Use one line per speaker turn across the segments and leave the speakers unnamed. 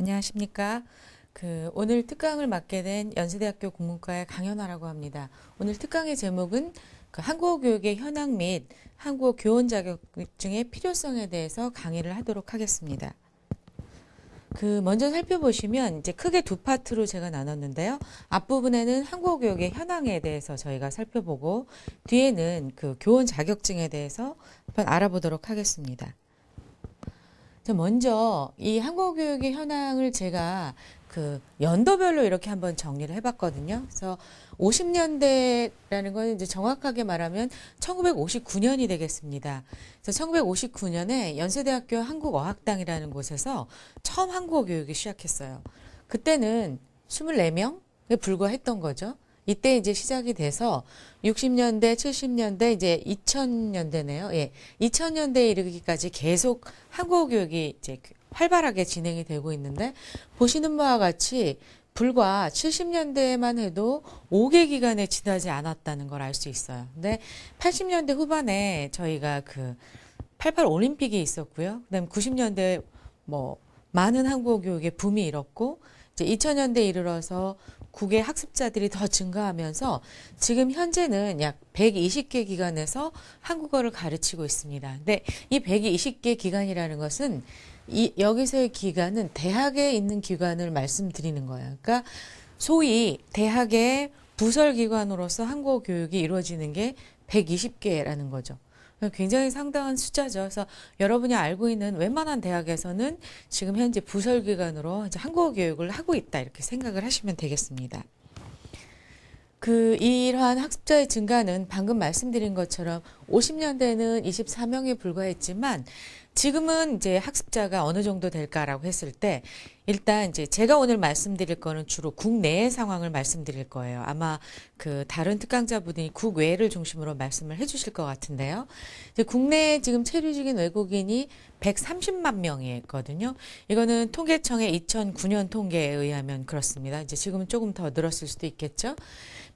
안녕하십니까. 그 오늘 특강을 맡게 된 연세대학교 국문과의 강연하라고 합니다. 오늘 특강의 제목은 그 한국어 교육의 현황 및 한국어 교원 자격증의 필요성에 대해서 강의를 하도록 하겠습니다. 그 먼저 살펴보시면 이제 크게 두 파트로 제가 나눴는데요. 앞부분에는 한국어 교육의 현황에 대해서 저희가 살펴보고 뒤에는 그 교원 자격증에 대해서 한번 알아보도록 하겠습니다. 저 먼저 이 한국어교육의 현황을 제가 그 연도별로 이렇게 한번 정리를 해봤거든요. 그래서 50년대라는 건 이제 정확하게 말하면 1959년이 되겠습니다. 그래서 1959년에 연세대학교 한국어학당이라는 곳에서 처음 한국어 교육이 시작했어요. 그때는 24명에 불과했던 거죠. 이때 이제 시작이 돼서 60년대, 70년대, 이제 2000년대네요. 예. 2000년대에 이르기까지 계속 한국어 교육이 이제 그 활발하게 진행이 되고 있는데, 보시는 바와 같이 불과 70년대만 해도 5개 기간에 지나지 않았다는 걸 알 수 있어요. 근데 80년대 후반에 저희가 그88 올림픽이 있었고요. 그다음 90년대 뭐 많은 한국어 교육의 붐이 일었고 이제 2000년대 에 이르러서 국외 학습자들이 더 증가하면서 지금 현재는 약 120개 기관에서 한국어를 가르치고 있습니다. 근데 이 120개 기관이라는 것은 이, 여기서의 기관은 대학에 있는 기관을 말씀드리는 거예요. 그러니까 소위 대학의 부설기관으로서 한국어 교육이 이루어지는 게 120개라는 거죠. 굉장히 상당한 숫자죠. 그래서 여러분이 알고 있는 웬만한 대학에서는 지금 현재 부설기관으로 이제 한국어 교육을 하고 있다 이렇게 생각을 하시면 되겠습니다. 그 이러한 학습자의 증가는 방금 말씀드린 것처럼 50년대는 24명에 불과했지만 지금은 이제 학습자가 어느 정도 될까라고 했을 때 일단 이제 제가 오늘 말씀드릴 거는 주로 국내의 상황을 말씀드릴 거예요. 아마 그 다른 특강자분이 국외를 중심으로 말씀을 해주실 것 같은데요. 이제 국내에 지금 체류 중인 외국인이 130만 명이거든요. 이거는 통계청의 2009년 통계에 의하면 그렇습니다. 이제 지금은 조금 더 늘었을 수도 있겠죠.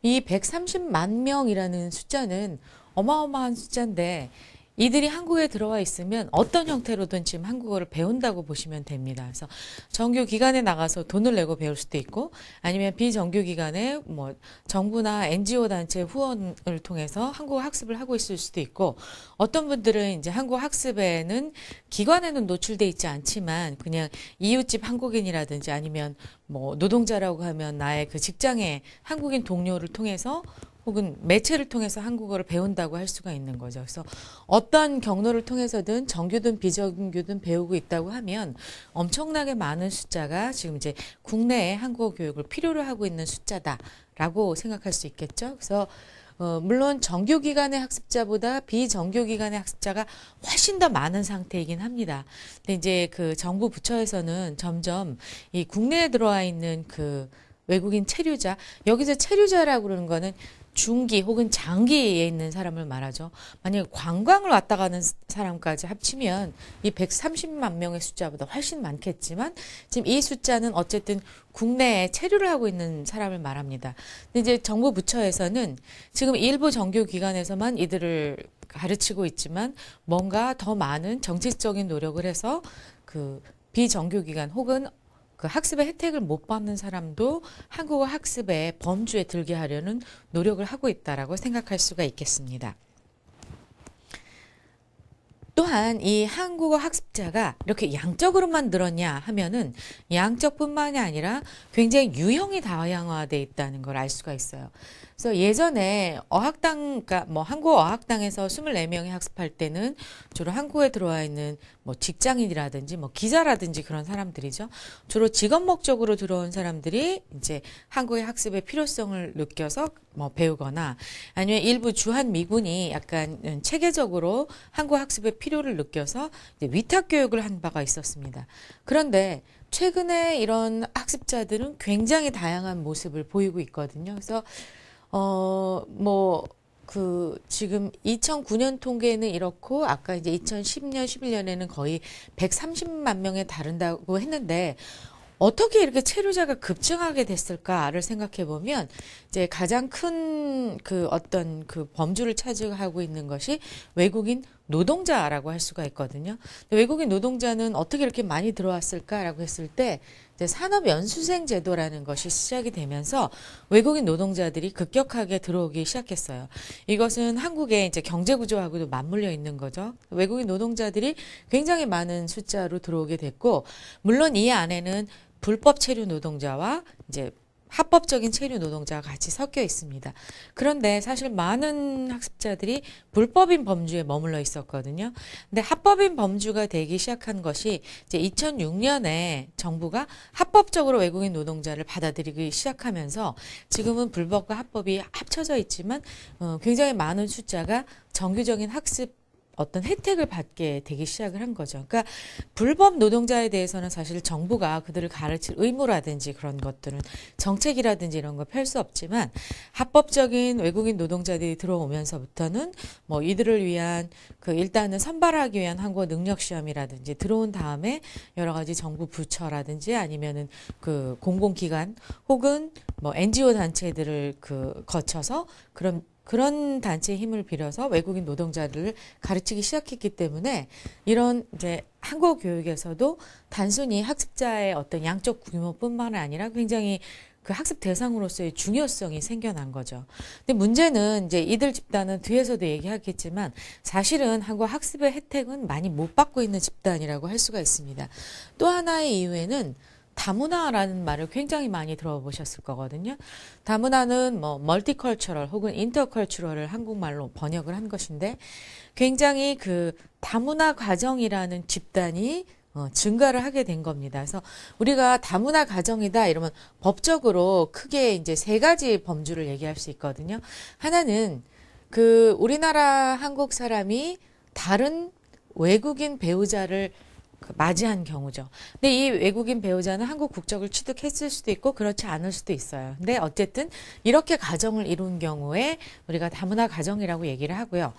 이 130만 명이라는 숫자는 어마어마한 숫자인데 이들이 한국에 들어와 있으면 어떤 형태로든 지금 한국어를 배운다고 보시면 됩니다. 그래서 정규 기관에 나가서 돈을 내고 배울 수도 있고 아니면 비정규 기관에뭐 정부나 NGO 단체 후원을 통해서 한국어 학습을 하고 있을 수도 있고 어떤 분들은 이제 한국어 학습에는 기관에는 노출돼 있지 않지만 그냥 이웃집 한국인이라든지 아니면 뭐 노동자라고 하면 나의 그 직장에 한국인 동료를 통해서 혹은 매체를 통해서 한국어를 배운다고 할 수가 있는 거죠. 그래서 어떤 경로를 통해서든 정규든 비정규든 배우고 있다고 하면 엄청나게 많은 숫자가 지금 이제 국내에 한국어 교육을 필요로 하고 있는 숫자다라고 생각할 수 있겠죠. 그래서 어, 물론 정규 기간의 학습자보다 비정규 기간의 학습자가 훨씬 더 많은 상태이긴 합니다. 근데 이제 그 정부 부처에서는 점점 이 국내에 들어와 있는 그 외국인 체류자 여기서 체류자라고 그러는 거는 중기 혹은 장기에 있는 사람을 말하죠. 만약에 관광을 왔다 가는 사람까지 합치면 이 130만 명의 숫자보다 훨씬 많겠지만 지금 이 숫자는 어쨌든 국내에 체류를 하고 있는 사람을 말합니다. 근데 이제 정부 부처에서는 지금 일부 정교 기관에서만 이들을 가르치고 있지만 뭔가 더 많은 정치적인 노력을 해서 그 비정규 기관 혹은 그 학습의 혜택을 못 받는 사람도 한국어 학습의 범주에 들게 하려는 노력을 하고 있다라고 생각할 수가 있겠습니다. 또한 이 한국어 학습자가 이렇게 양적으로만 늘었냐 하면은 양적뿐만이 아니라 굉장히 유형이 다양화돼 있다는 걸 알 수가 있어요. 그래서 예전에 어학당, 그러니까 뭐 한국어 어학당에서 24명이 학습할 때는 주로 한국에 들어와 있는 뭐 직장인이라든지 뭐 기자라든지 그런 사람들이죠. 주로 직업 목적으로 들어온 사람들이 이제 한국의 학습의 필요성을 느껴서 뭐 배우거나 아니면 일부 주한 미군이 약간 체계적으로 한국 학습의 필요를 느껴서 이제 위탁 교육을 한 바가 있었습니다. 그런데 최근에 이런 학습자들은 굉장히 다양한 모습을 보이고 있거든요. 그래서 어, 뭐, 그 지금 2009년 통계는 이렇고 아까 이제 2010년 11년에는 거의 130만 명에 다른다고 했는데 어떻게 이렇게 체류자가 급증하게 됐을까를 생각해 보면 이제 가장 큰 그 어떤 그 범주를 차지하고 있는 것이 외국인 노동자라고 할 수가 있거든요. 외국인 노동자는 어떻게 이렇게 많이 들어왔을까라고 했을 때 산업연수생 제도라는 것이 시작이 되면서 외국인 노동자들이 급격하게 들어오기 시작했어요. 이것은 한국의 이제 경제 구조하고도 맞물려 있는 거죠. 외국인 노동자들이 굉장히 많은 숫자로 들어오게 됐고, 물론 이 안에는 불법 체류 노동자와 이제 합법적인 체류 노동자와 같이 섞여 있습니다. 그런데 사실 많은 학습자들이 불법인 범주에 머물러 있었거든요. 근데 합법인 범주가 되기 시작한 것이 이제 2006년에 정부가 합법적으로 외국인 노동자를 받아들이기 시작하면서 지금은 불법과 합법이 합쳐져 있지만 어, 굉장히 많은 숫자가 정규적인 학습 어떤 혜택을 받게 되기 시작을 한 거죠. 그러니까 불법 노동자에 대해서는 사실 정부가 그들을 가르칠 의무라든지 그런 것들은 정책이라든지 이런 걸 펼 수 없지만 합법적인 외국인 노동자들이 들어오면서부터는 뭐 이들을 위한 그 일단은 선발하기 위한 한국어 능력 시험이라든지 들어온 다음에 여러 가지 정부 부처라든지 아니면은 그 공공기관 혹은 뭐 NGO 단체들을 그 거쳐서 그런 그런 단체의 힘을 빌어서 외국인 노동자들을 가르치기 시작했기 때문에 이런 이제 한국 교육에서도 단순히 학습자의 어떤 양적 규모뿐만 아니라 굉장히 그 학습 대상으로서의 중요성이 생겨난 거죠. 근데 문제는 이제 이들 집단은 뒤에서도 얘기하겠지만 사실은 한국 학습의 혜택은 많이 못 받고 있는 집단이라고 할 수가 있습니다. 또 하나의 이유에는 다문화라는 말을 굉장히 많이 들어보셨을 거거든요. 다문화는 뭐 멀티컬처럴 혹은 인터컬처럴을 한국말로 번역을 한 것인데 굉장히 그 다문화 가정이라는 집단이 어, 증가를 하게 된 겁니다. 그래서 우리가 다문화 가정이다 이러면 법적으로 크게 이제 세 가지 범주를 얘기할 수 있거든요. 하나는 그 우리나라 한국 사람이 다른 외국인 배우자를 그 맞이한 경우죠. 근데 이 외국인 배우자는 한국 국적을 취득했을 수도 있고 그렇지 않을 수도 있어요. 근데 어쨌든 이렇게 가정을 이룬 경우에 우리가 다문화 가정이라고 얘기를 하고요.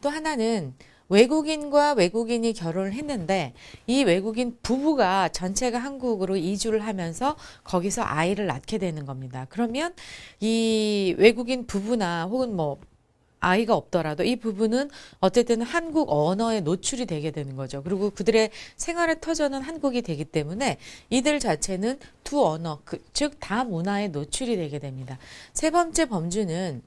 또 하나는 외국인과 외국인이 결혼을 했는데 이 외국인 부부가 전체가 한국으로 이주를 하면서 거기서 아이를 낳게 되는 겁니다. 그러면 이 외국인 부부나 혹은 뭐 아이가 없더라도 이 부분은 어쨌든 한국 언어에 노출이 되게 되는 거죠. 그리고 그들의 생활의 터전은 한국이 되기 때문에 이들 자체는 두 언어, 그, 즉다 문화에 노출이 되게 됩니다. 세 번째 범주는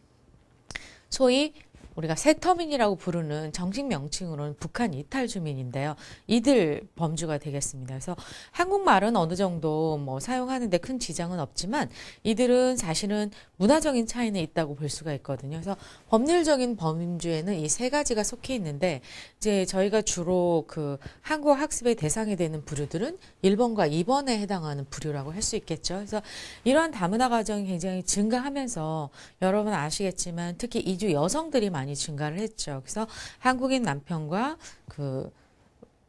소위 우리가 새터민이라고 부르는 정식 명칭으로는 북한 이탈 주민인데요. 이들 범주가 되겠습니다. 그래서 한국말은 어느 정도 뭐 사용하는데 큰 지장은 없지만 이들은 사실은 문화적인 차이는 있다고 볼 수가 있거든요. 그래서 법률적인 범주에는 이 세 가지가 속해 있는데 이제 저희가 주로 그 한국 학습의 대상이 되는 부류들은 1번과 2번에 해당하는 부류라고 할 수 있겠죠. 그래서 이러한 다문화 과정이 굉장히 증가하면서 여러분 아시겠지만 특히 이주 여성들이 많이 많이 증가를 했죠. 그래서 한국인 남편과 그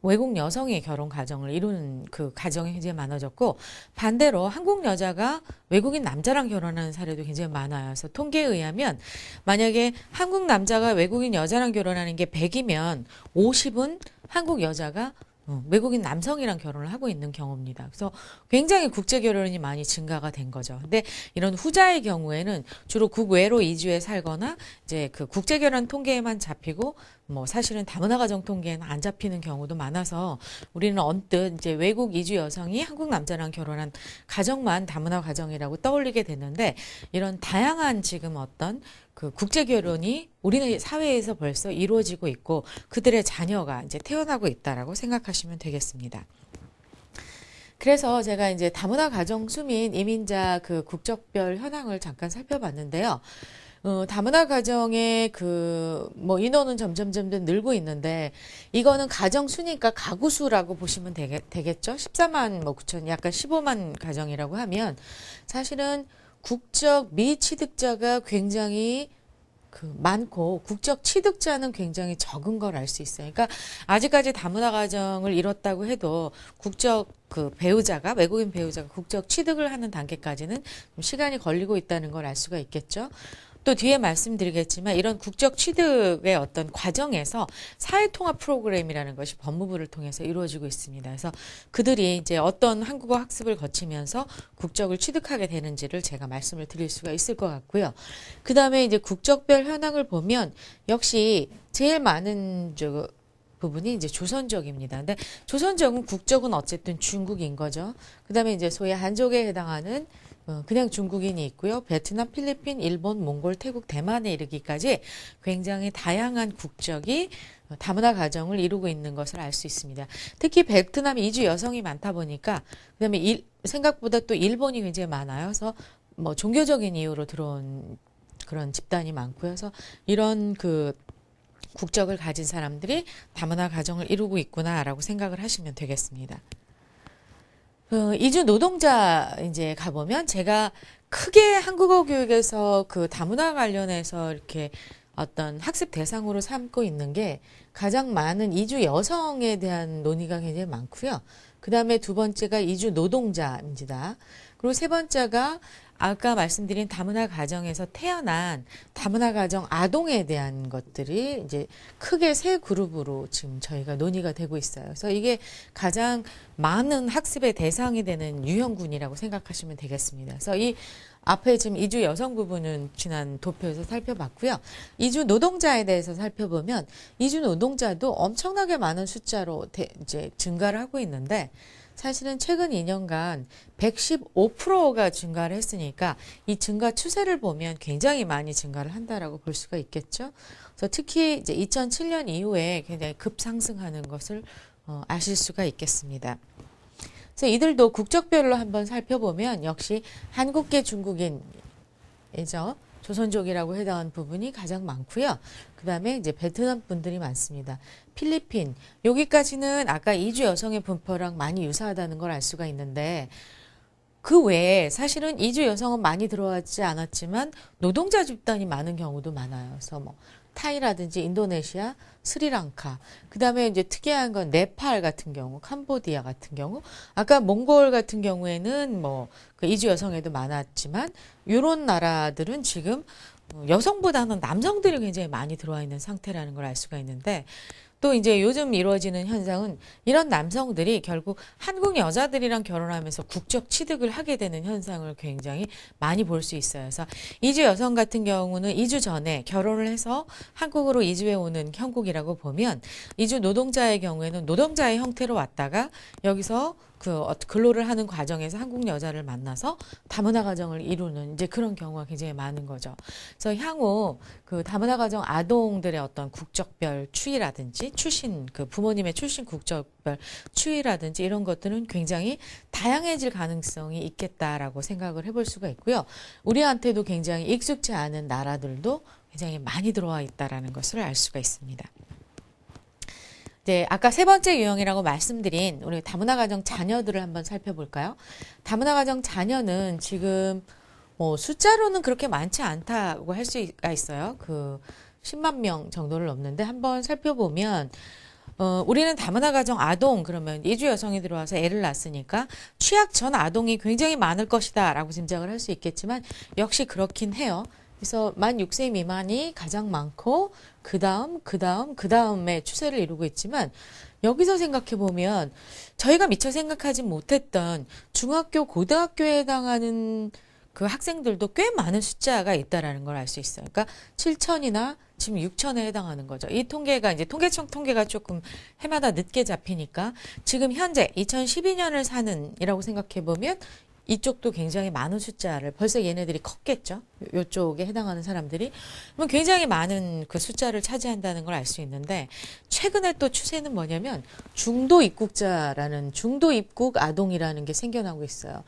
외국 여성의 결혼 가정을 이루는 그 가정이 굉장히 많아졌고 반대로 한국 여자가 외국인 남자랑 결혼하는 사례도 굉장히 많아요. 그래서 통계에 의하면 만약에 한국 남자가 외국인 여자랑 결혼하는 게 100이면 50은 한국 여자가 어, 외국인 남성이랑 결혼을 하고 있는 경우입니다. 그래서 굉장히 국제 결혼이 많이 증가가 된 거죠. 근데 이런 후자의 경우에는 주로 국외로 이주해 살거나 이제 그 국제 결혼 통계에만 잡히고 뭐 사실은 다문화가 정통계에는 안 잡히는 경우도 많아서 우리는 언뜻 이제 외국 이주 여성이 한국 남자랑 결혼한 가정만 다문화 가정이라고 떠올리게 되는데 이런 다양한 지금 어떤 그 국제 결혼이 우리나라 사회에서 벌써 이루어지고 있고 그들의 자녀가 이제 태어나고 있다라고 생각하시면 되겠습니다. 그래서 제가 이제 다문화 가정 수민 이민자 그 국적별 현황을 잠깐 살펴봤는데요. 어, 다문화 가정의 그 뭐 인원은 점점 점점 늘고 있는데 이거는 가정 수니까 가구 수라고 보시면 되겠, 되겠죠. 14만 뭐 9천 약간 15만 가정이라고 하면 사실은 국적 미취득자가 굉장히 그 많고 국적 취득자는 굉장히 적은 걸 알 수 있어요. 그러니까 아직까지 다문화 가정을 이뤘다고 해도 국적 그 배우자가 외국인 배우자가 국적 취득을 하는 단계까지는 좀 시간이 걸리고 있다는 걸 알 수가 있겠죠. 또 뒤에 말씀드리겠지만 이런 국적 취득의 어떤 과정에서 사회통합 프로그램이라는 것이 법무부를 통해서 이루어지고 있습니다. 그래서 그들이 이제 어떤 한국어 학습을 거치면서 국적을 취득하게 되는지를 제가 말씀을 드릴 수가 있을 것 같고요. 그 다음에 이제 국적별 현황을 보면 역시 제일 많은 저 부분이 이제 조선족입니다. 근데 조선족은 국적은 어쨌든 중국인 거죠. 그 다음에 이제 소위 한족에 해당하는 어, 그냥 중국인이 있고요. 베트남, 필리핀, 일본, 몽골, 태국, 대만에 이르기까지 굉장히 다양한 국적이 다문화 가정을 이루고 있는 것을 알 수 있습니다. 특히 베트남이 주 여성이 많다 보니까 그다음에 일, 생각보다 또 일본이 굉장히 많아요. 그래서 뭐 종교적인 이유로 들어온 그런 집단이 많고요. 그래서 이런 그 국적을 가진 사람들이 다문화 가정을 이루고 있구나라고 생각을 하시면 되겠습니다. 그 이주 노동자 이제 가보면 제가 크게 한국어 교육에서 그 다문화 관련해서 이렇게 어떤 학습 대상으로 삼고 있는 게 가장 많은 이주 여성에 대한 논의가 굉장히 많고요. 그 다음에 두 번째가 이주 노동자입니다. 그리고 세 번째가 아까 말씀드린 다문화 가정에서 태어난 다문화 가정 아동에 대한 것들이 이제 크게 세 그룹으로 지금 저희가 논의가 되고 있어요. 그래서 이게 가장 많은 학습의 대상이 되는 유형군이라고 생각하시면 되겠습니다. 그래서 이 앞에 지금 이주 여성 부분은 지난 도표에서 살펴봤고요. 이주 노동자에 대해서 살펴보면 이주 노동자도 엄청나게 많은 숫자로 이제 증가를 하고 있는데 사실은 최근 2년간 115%가 증가를 했으니까 이 증가 추세를 보면 굉장히 많이 증가를 한다라고 볼 수가 있겠죠. 그래서 특히 이제 2007년 이후에 굉장히 급상승하는 것을 어, 아실 수가 있겠습니다. 그래서 이들도 국적별로 한번 살펴보면 역시 한국계 중국인이죠. 조선족이라고 해당한 부분이 가장 많고요. 그 다음에 이제 베트남 분들이 많습니다. 필리핀 여기까지는 아까 이주 여성의 분포랑 많이 유사하다는 걸 알 수가 있는데 그 외에 사실은 이주 여성은 많이 들어왔지 않았지만 노동자 집단이 많은 경우도 많아요. 그래서 뭐 타이라든지 인도네시아, 스리랑카, 그 다음에 이제 특이한 건 네팔 같은 경우, 캄보디아 같은 경우, 아까 몽골 같은 경우에는 뭐그 이주 여성에도 많았지만 요런 나라들은 지금 어, 여성보다는 남성들이 굉장히 많이 들어와 있는 상태라는 걸 알 수가 있는데 또 이제 요즘 이루어지는 현상은 이런 남성들이 결국 한국 여자들이랑 결혼하면서 국적 취득을 하게 되는 현상을 굉장히 많이 볼 수 있어요. 그래서 이주 여성 같은 경우는 이주 전에 결혼을 해서 한국으로 이주해 오는 형국이라고 보면 이주 노동자의 경우에는 노동자의 형태로 왔다가 여기서 그 어, 근로를 하는 과정에서 한국 여자를 만나서 다문화 가정을 이루는 이제 그런 경우가 굉장히 많은 거죠. 그래서 향후 그 다문화 가정 아동들의 어떤 국적별 추이라든지 출신 그 부모님의 출신 국적별 추이라든지 이런 것들은 굉장히 다양해질 가능성이 있겠다라고 생각을 해볼 수가 있고요. 우리한테도 굉장히 익숙치 않은 나라들도 굉장히 많이 들어와 있다라는 것을 알 수가 있습니다. 이제 네, 아까 세 번째 유형이라고 말씀드린 우리 다문화 가정 자녀들을 한번 살펴볼까요? 다문화 가정 자녀는 지금 뭐 숫자로는 그렇게 많지 않다고 할 수가 있어요. 그 10만 명 정도를 넘는데 한번 살펴보면 어, 우리는 다문화 가정 아동 그러면 이주 여성이 들어와서 애를 낳았으니까 취약 전 아동이 굉장히 많을 것이다라고 짐작을 할 수 있겠지만 역시 그렇긴 해요. 그래서 만 6세 미만이 가장 많고 그 다음 그 다음 그 다음의 추세를 이루고 있지만 여기서 생각해 보면 저희가 미처 생각하지 못했던 중학교 고등학교에 해당하는 그 학생들도 꽤 많은 숫자가 있다라는 걸 알 수 있어요. 그러니까 7천이나 지금 6천에 해당하는 거죠. 이 통계가 이제 통계청 통계가 조금 해마다 늦게 잡히니까 지금 현재 2012년을 사는이라고 생각해 보면 이쪽도 굉장히 많은 숫자를 벌써 얘네들이 컸겠죠. 요쪽에 해당하는 사람들이 그러면 굉장히 많은 그 숫자를 차지한다는 걸 알 수 있는데 최근에 또 추세는 뭐냐면 중도 입국자라는 중도 입국 아동이라는 게 생겨나고 있어요.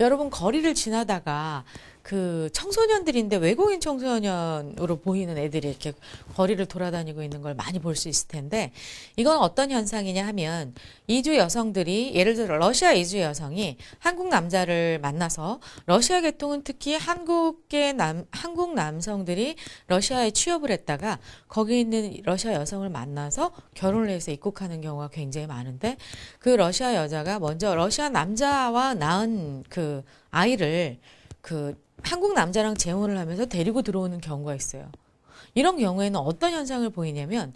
여러분 거리를 지나다가 그 청소년들인데 외국인 청소년으로 보이는 애들이 이렇게 거리를 돌아다니고 있는 걸 많이 볼 수 있을 텐데 이건 어떤 현상이냐 하면 이주 여성들이 예를 들어 러시아 이주 여성이 한국 남자를 만나서 러시아 계통은 특히 한국계 남 한국 남성들이 러시아에 취업을 했다가 거기 있는 러시아 여성을 만나서 결혼을 해서 입국하는 경우가 굉장히 많은데 그 러시아 여자가 먼저 러시아 남자와 낳은 그 아이를 그 한국 남자랑 재혼을 하면서 데리고 들어오는 경우가 있어요. 이런 경우에는 어떤 현상을 보이냐면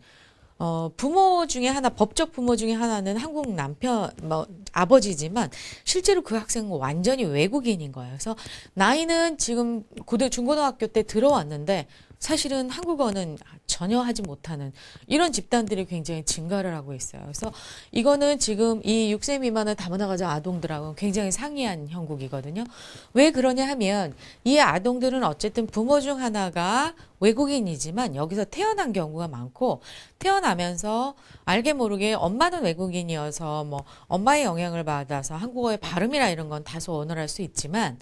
어, 부모 중에 하나, 법적 부모 중에 하나는 한국 남편, 뭐, 아버지지만, 실제로 그 학생은 완전히 외국인인 거예요. 그래서, 나이는 지금 고등, 중고등학교 때 들어왔는데, 사실은 한국어는 전혀 하지 못하는 이런 집단들이 굉장히 증가를 하고 있어요. 그래서 이거는 지금 이 6세 미만을 다문화가정 아동들하고 굉장히 상이한 형국이거든요. 왜 그러냐 하면 이 아동들은 어쨌든 부모 중 하나가 외국인이지만 여기서 태어난 경우가 많고 태어나면서 알게 모르게 엄마는 외국인이어서 뭐 엄마의 영향을 받아서 한국어의 발음이나 이런 건 다소 원활할 수 있지만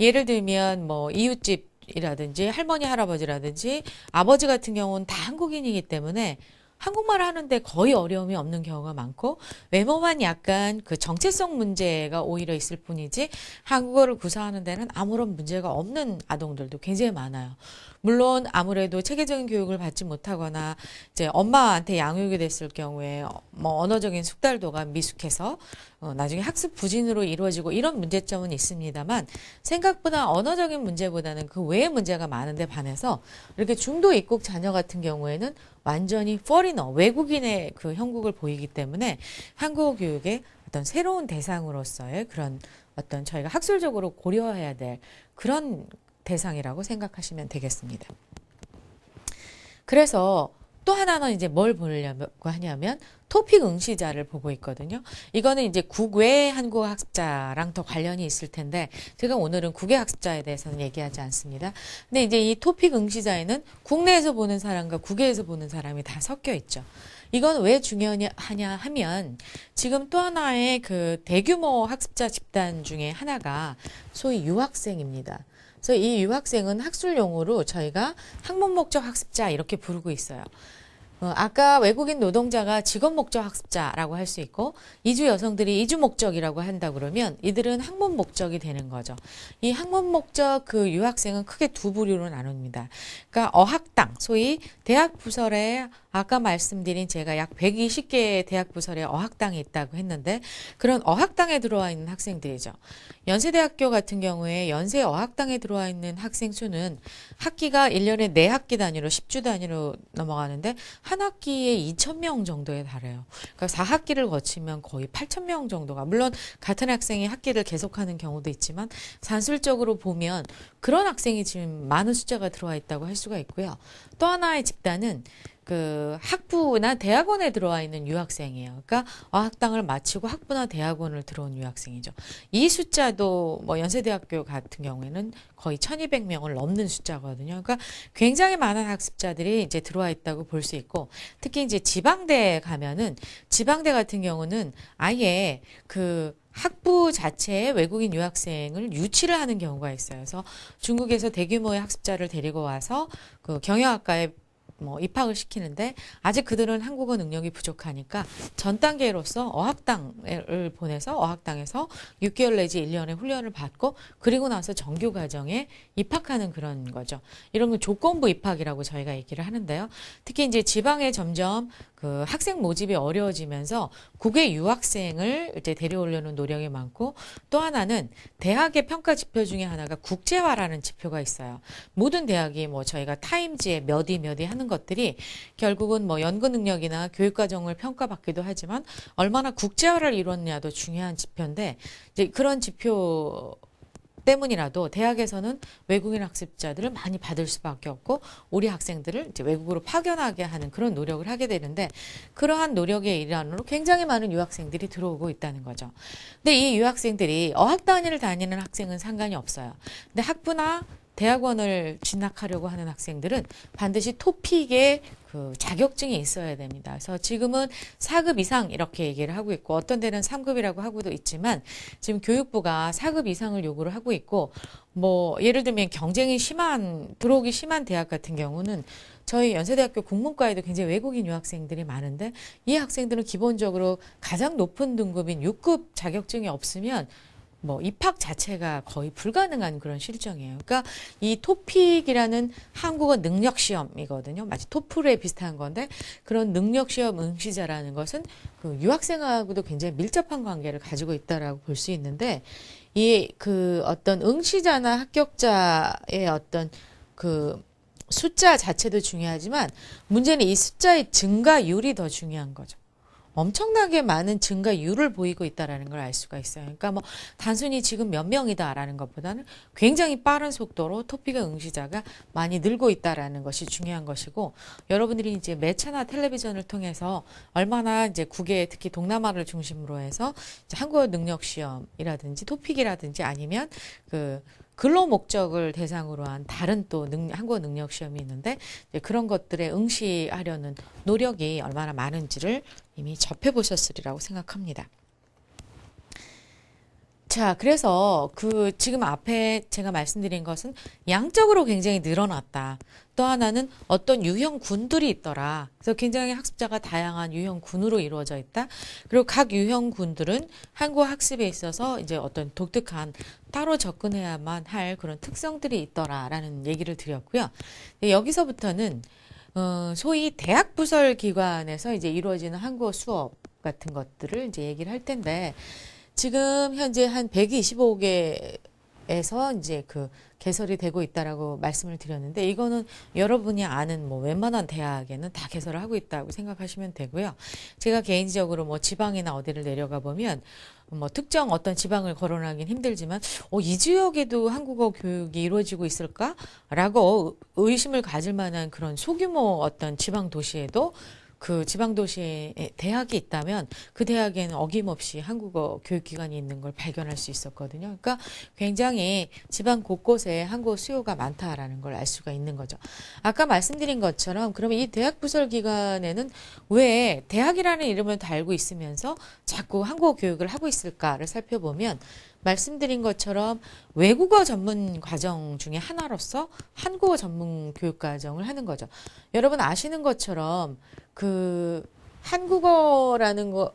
예를 들면 뭐 이웃집 이라든지 할머니 할아버지라든지 아버지 같은 경우는 다 한국인이기 때문에 한국말 하는데 거의 어려움이 없는 경우가 많고 외모만 약간 그 정체성 문제가 오히려 있을 뿐이지 한국어를 구사하는 데는 아무런 문제가 없는 아동들도 굉장히 많아요. 물론 아무래도 체계적인 교육을 받지 못하거나 이제 엄마한테 양육이 됐을 경우에 뭐 언어적인 숙달도가 미숙해서 어, 나중에 학습 부진으로 이루어지고 이런 문제점은 있습니다만 생각보다 언어적인 문제보다는 그 외의 문제가 많은데 반해서 이렇게 중도 입국 자녀 같은 경우에는 완전히 포리너 외국인의 그 형국을 보이기 때문에 한국어 교육의 어떤 새로운 대상으로서의 그런 어떤 저희가 학술적으로 고려해야 될 그런 대상이라고 생각하시면 되겠습니다. 그래서 또 하나는 이제 뭘 보려고 하냐면 토픽 응시자를 보고 있거든요. 이거는 이제 국외 한국 학습자랑 더 관련이 있을 텐데 제가 오늘은 국외 학습자에 대해서는 얘기하지 않습니다. 근데 이제 이 토픽 응시자에는 국내에서 보는 사람과 국외에서 보는 사람이 다 섞여 있죠. 이건 왜 중요하냐 하면 지금 또 하나의 그 대규모 학습자 집단 중에 하나가 소위 유학생입니다. 그래서 이 유학생은 학술 용어로 저희가 학문 목적 학습자 이렇게 부르고 있어요. 어, 아까 외국인 노동자가 직업 목적 학습자라고 할 수 있고 이주 여성들이 이주 목적이라고 한다 그러면 이들은 학문 목적이 되는 거죠. 이 학문 목적 그 유학생은 크게 두 부류로 나눕니다. 그러니까 어학당 소위 대학 부설의 아까 말씀드린 제가 약 120개의 대학 부설의 어학당이 있다고 했는데 그런 어학당에 들어와 있는 학생들이죠. 연세대학교 같은 경우에 연세 어학당에 들어와 있는 학생 수는 학기가 1년에 4학기 단위로 10주 단위로 넘어가는데 한 학기에 2,000명 정도에 달해요. 그러니까 4학기를 거치면 거의 8,000명 정도가 물론 같은 학생이 학기를 계속하는 경우도 있지만 산술적으로 보면 그런 학생이 지금 많은 숫자가 들어와 있다고 할 수가 있고요. 또 하나의 집단은 그 학부나 대학원에 들어와 있는 유학생이에요. 그러니까 어학당을 아, 마치고 학부나 대학원을 들어온 유학생이죠. 이 숫자도 뭐 연세대학교 같은 경우에는 거의 1200명을 넘는 숫자거든요. 그러니까 굉장히 많은 학습자들이 이제 들어와 있다고 볼 수 있고 특히 이제 지방대에 가면은 지방대 같은 경우는 아예 그 학부 자체에 외국인 유학생을 유치를 하는 경우가 있어요. 그래서 중국에서 대규모의 학습자를 데리고 와서 그 경영학과에 뭐 입학을 시키는데 아직 그들은 한국어 능력이 부족하니까 전 단계로서 어학당을 보내서 어학당에서 6개월 내지 1년의 훈련을 받고 그리고 나서 정규 과정에 입학하는 그런 거죠. 이런 건 조건부 입학이라고 저희가 얘기를 하는데요. 특히 이제 지방에 점점 그 학생 모집이 어려워지면서 국외 유학생을 이제 데려오려는 노력이 많고 또 하나는 대학의 평가 지표 중에 하나가 국제화라는 지표가 있어요. 모든 대학이 뭐 저희가 타임지에 몇이 몇이 하는 것들이 결국은 뭐 연구 능력이나 교육 과정을 평가받기도 하지만 얼마나 국제화를 이뤘냐도 중요한 지표인데 이제 그런 지표 때문이라도 대학에서는 외국인 학습자들을 많이 받을 수밖에 없고 우리 학생들을 이제 외국으로 파견하게 하는 그런 노력을 하게 되는데 그러한 노력의 일환으로 굉장히 많은 유학생들이 들어오고 있다는 거죠. 근데 이 유학생들이 어학 단위를 다니는 학생은 상관이 없어요. 근데 학부나 대학원을 진학하려고 하는 학생들은 반드시 토픽에그 자격증이 있어야 됩니다. 그래서 지금은 4급 이상 이렇게 얘기를 하고 있고 어떤 데는 3급이라고 하고도 있지만 지금 교육부가 4급 이상을 요구를 하고 있고 뭐 예를 들면 경쟁이 심한 들어오기 심한 대학 같은 경우는 저희 연세대학교 국문과에도 굉장히 외국인 유학생들이 많은데 이 학생들은 기본적으로 가장 높은 등급인 6급 자격증이 없으면 뭐 입학 자체가 거의 불가능한 그런 실정이에요. 그러니까 이 토픽이라는 한국어 능력 시험이거든요. 마치 토플에 비슷한 건데 그런 능력 시험 응시자라는 것은 그 유학생하고도 굉장히 밀접한 관계를 가지고 있다라고 볼 수 있는데 이 그 어떤 응시자나 합격자의 어떤 그 숫자 자체도 중요하지만 문제는 이 숫자의 증가율이 더 중요한 거죠. 엄청나게 많은 증가율을 보이고 있다라는 걸 알 수가 있어요. 그러니까 뭐 단순히 지금 몇 명이다라는 것보다는 굉장히 빠른 속도로 토픽의 응시자가 많이 늘고 있다라는 것이 중요한 것이고 여러분들이 이제 매체나 텔레비전을 통해서 얼마나 이제 국외 특히 동남아를 중심으로 해서 한국어 능력 시험이라든지 토픽이라든지 아니면 그 근로 목적을 대상으로 한 다른 또 능, 한국어 능력 시험이 있는데 이제 그런 것들에 응시하려는 노력이 얼마나 많은지를 이미 접해 보셨으리라고 생각합니다. 자, 그래서 그 지금 앞에 제가 말씀드린 것은 양적으로 굉장히 늘어났다. 또 하나는 어떤 유형 군들이 있더라. 그래서 굉장히 학습자가 다양한 유형 군으로 이루어져 있다. 그리고 각 유형 군들은 한국 학습에 있어서 이제 어떤 독특한 따로 접근해야만 할 그런 특성들이 있더라라는 얘기를 드렸고요. 네, 여기서부터는 어, 소위 대학 부설 기관에서 이제 이루어지는 한국어 수업 같은 것들을 이제 얘기를 할 텐데 지금 현재 한 125개에서 이제 그 개설이 되고 있다라고 말씀을 드렸는데 이거는 여러분이 아는 뭐 웬만한 대학에는 다 개설을 하고 있다고 생각하시면 되고요. 제가 개인적으로 뭐 지방이나 어디를 내려가 보면 뭐 특정 어떤 지방을 거론하기는 힘들지만 어, 이 지역에도 한국어 교육이 이루어지고 있을까라고 의심을 가질 만한 그런 소규모 어떤 지방 도시에도 그 지방도시에 대학이 있다면 그 대학에는 어김없이 한국어 교육기관이 있는 걸 발견할 수 있었거든요. 그러니까 굉장히 지방 곳곳에 한국어 수요가 많다라는 걸 알 수가 있는 거죠. 아까 말씀드린 것처럼 그러면 이 대학 부설 기관에는 왜 대학이라는 이름을 달고 있으면서 자꾸 한국어 교육을 하고 있을까를 살펴보면 말씀드린 것처럼 외국어 전문 과정 중에 하나로서 한국어 전문 교육 과정을 하는 거죠. 여러분 아시는 것처럼 그 한국어라는 거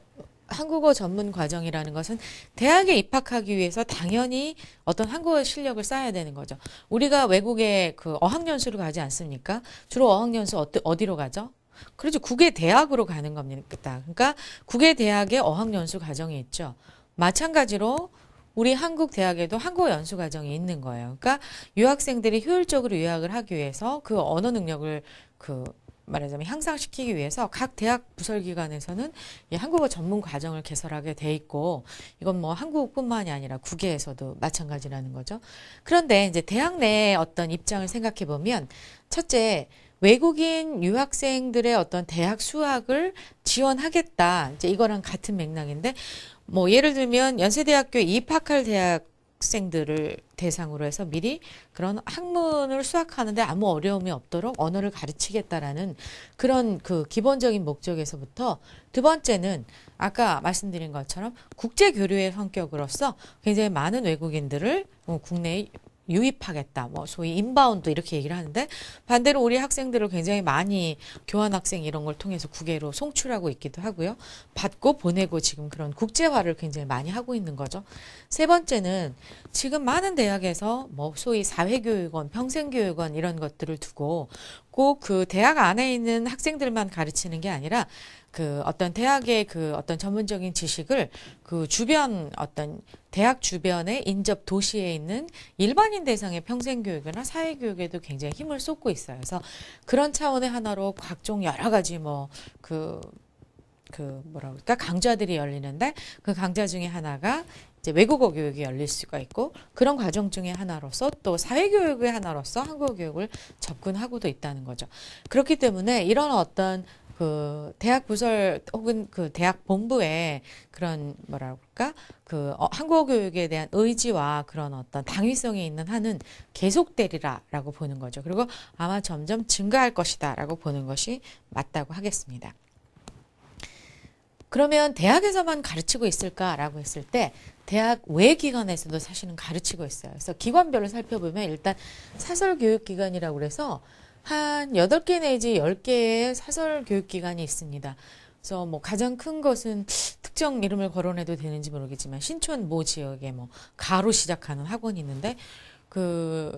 한국어 전문 과정이라는 것은 대학에 입학하기 위해서 당연히 어떤 한국어 실력을 쌓아야 되는 거죠. 우리가 외국에 그 어학연수를 가지 않습니까? 주로 어학연수 어디, 어디로 가죠? 그렇죠. 국외 대학으로 가는 겁니다. 그러니까 국외 대학에 어학연수 과정이 있죠. 마찬가지로 우리 한국 대학에도 한국어 연수 과정이 있는 거예요. 그러니까 유학생들이 효율적으로 유학을 하기 위해서 그 언어 능력을 그 말하자면 향상시키기 위해서 각 대학 부설기관에서는 이 한국어 전문 과정을 개설하게 돼 있고 이건 뭐 한국뿐만이 아니라 국외에서도 마찬가지라는 거죠. 그런데 이제 대학 내의 어떤 입장을 생각해 보면 첫째 외국인 유학생들의 어떤 대학 수학을 지원하겠다. 이제 이거랑 같은 맥락인데 뭐 예를 들면 연세대학교 입학할 대학 학생들을 대상으로 해서 미리 그런 학문을 수학하는데 아무 어려움이 없도록 언어를 가르치겠다라는 그런 그 기본적인 목적에서부터 두 번째는 아까 말씀드린 것처럼 국제 교류의 성격으로서 굉장히 많은 외국인들을 어, 국내에 유입하겠다. 뭐 소위 인바운드 이렇게 얘기를 하는데 반대로 우리 학생들을 굉장히 많이 교환 학생 이런 걸 통해서 국외로 송출하고 있기도 하고요. 받고 보내고 지금 그런 국제화를 굉장히 많이 하고 있는 거죠. 세 번째는 지금 많은 대학에서 뭐 소위 사회교육원, 평생교육원 이런 것들을 두고 꼭 그 대학 안에 있는 학생들만 가르치는 게 아니라 그 어떤 대학의 그 어떤 전문적인 지식을 그 주변 어떤 대학 주변의 인접 도시에 있는 일반인 대상의 평생교육이나 사회교육에도 굉장히 힘을 쏟고 있어요. 그래서 그런 차원의 하나로 각종 여러 가지 뭐 그 그 뭐라 그럴까 강좌들이 열리는데 그 강좌 중에 하나가 이제 외국어 교육이 열릴 수가 있고 그런 과정 중에 하나로서 또 사회 교육의 하나로서 한국어 교육을 접근하고도 있다는 거죠. 그렇기 때문에 이런 어떤 그 대학 부설 혹은 그 대학 본부의 그런 뭐랄까그 어, 한국어 교육에 대한 의지와 그런 어떤 당위성이 있는 한은 계속되리라라고 보는 거죠. 그리고 아마 점점 증가할 것이다라고 보는 것이 맞다고 하겠습니다. 그러면 대학에서만 가르치고 있을까라고 했을 때 대학 외 기관에서도 사실은 가르치고 있어요. 그래서 기관별로 살펴보면 일단 사설 교육 기관이라고 그래서 한 8개 내지 10개의 사설 교육기관이 있습니다. 그래서 뭐 가장 큰 것은 특정 이름을 거론해도 되는지 모르겠지만 신촌 모 지역에 뭐 가로 시작하는 학원이 있는데 그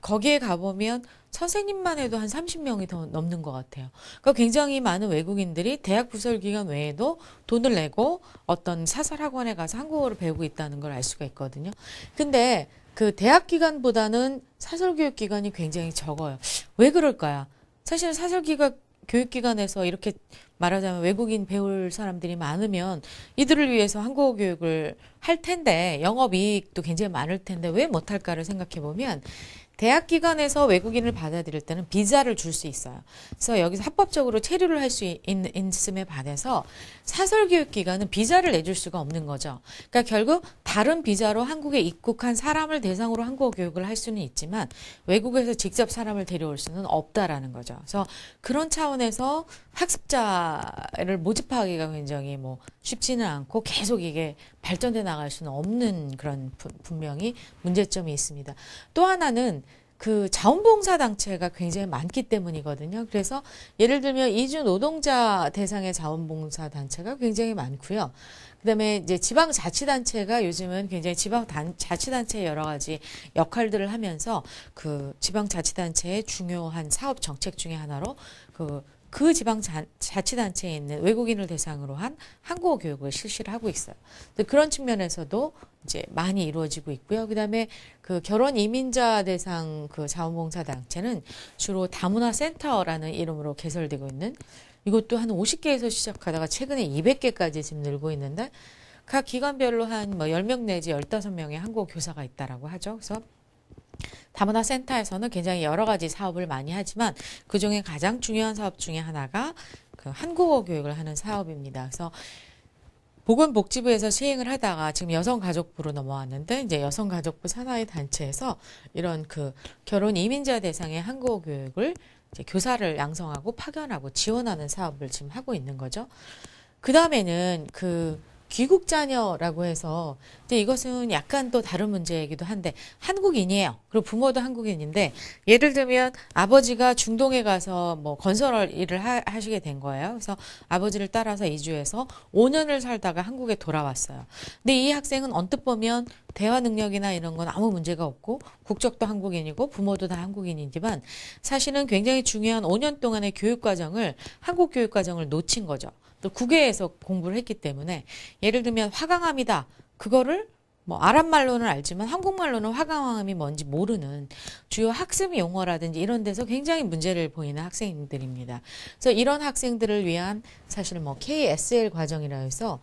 거기에 가보면 선생님만 해도 한 30명이 더 넘는 것 같아요. 그러니까 굉장히 많은 외국인들이 대학 부설기관 외에도 돈을 내고 어떤 사설학원에 가서 한국어를 배우고 있다는 걸 알 수가 있거든요. 근데 그 대학 기간보다는 사설 교육 기간이 굉장히 적어요. 왜 그럴까요? 사실 사설 기간 교육 기관에서 이렇게 말하자면 외국인 배울 사람들이 많으면 이들을 위해서 한국어 교육을 할 텐데 영업 이익도 굉장히 많을 텐데 왜 못할까를 생각해 보면 대학 기관에서 외국인을 받아들일 때는 비자를 줄 수 있어요. 그래서 여기서 합법적으로 체류를 할 수 있음에 반해서 사설교육기관은 비자를 내줄 수가 없는 거죠. 그러니까 결국 다른 비자로 한국에 입국한 사람을 대상으로 한국어 교육을 할 수는 있지만 외국에서 직접 사람을 데려올 수는 없다라는 거죠. 그래서 그런 차원에서 학습자를 모집하기가 굉장히 뭐 쉽지는 않고 계속 이게 발전돼 나갈 수는 없는 그런 분명히 문제점이 있습니다. 또 하나는 그 자원봉사 단체가 굉장히 많기 때문이거든요. 그래서 예를 들면 이주 노동자 대상의 자원봉사 단체가 굉장히 많고요. 그다음에 이제 지방 자치단체가 요즘은 굉장히 지방 단, 자치단체 여러 가지 역할들을 하면서 그 지방 자치단체의 중요한 사업 정책 중의 하나로 그그 지방 자, 치단체에 있는 외국인을 대상으로 한 한국어 교육을 실시를 하고 있어요. 그런 측면에서도 이제 많이 이루어지고 있고요. 그다음에 그 결혼 이민자 대상 그 자원봉사 단체는 주로 다문화 센터라는 이름으로 개설되고 있는 이것도 한 50개에서 시작하다가 최근에 200개까지 지금 늘고 있는데 각 기관별로 한뭐 10명 내지 15명의 한국어 교사가 있다라고 하죠. 그래서 다문화 센터에서는 굉장히 여러 가지 사업을 많이 하지만 그중에 가장 중요한 사업 중에 하나가 그 한국어 교육을 하는 사업입니다. 그래서 보건복지부에서 시행을 하다가 지금 여성가족부로 넘어왔는데 이제 여성가족부 산하의 단체에서 이런 그 결혼 이민자 대상의 한국어 교육을 교사를 양성하고 파견하고 지원하는 사업을 지금 하고 있는 거죠. 그 다음에는 그 귀국 자녀라고 해서 근데 이것은 약간 또 다른 문제이기도 한데 한국인이에요. 그리고 부모도 한국인인데 예를 들면 아버지가 중동에 가서 뭐 건설 일을 하, 하시게 된 거예요. 그래서 아버지를 따라서 이주해서 5년을 살다가 한국에 돌아왔어요. 근데 이 학생은 언뜻 보면 대화 능력이나 이런 건 아무 문제가 없고 국적도 한국인이고 부모도 다 한국인이지만 사실은 굉장히 중요한 5년 동안의 교육 과정을 한국 교육 과정을 놓친 거죠. 또 국외에서 공부를 했기 때문에 예를 들면 화강암이다. 그거를 뭐 아랍말로는 알지만 한국말로는 화강암이 뭔지 모르는 주요 학습 용어라든지 이런 데서 굉장히 문제를 보이는 학생들입니다. 그래서 이런 학생들을 위한 사실 뭐 KSL 과정이라 해서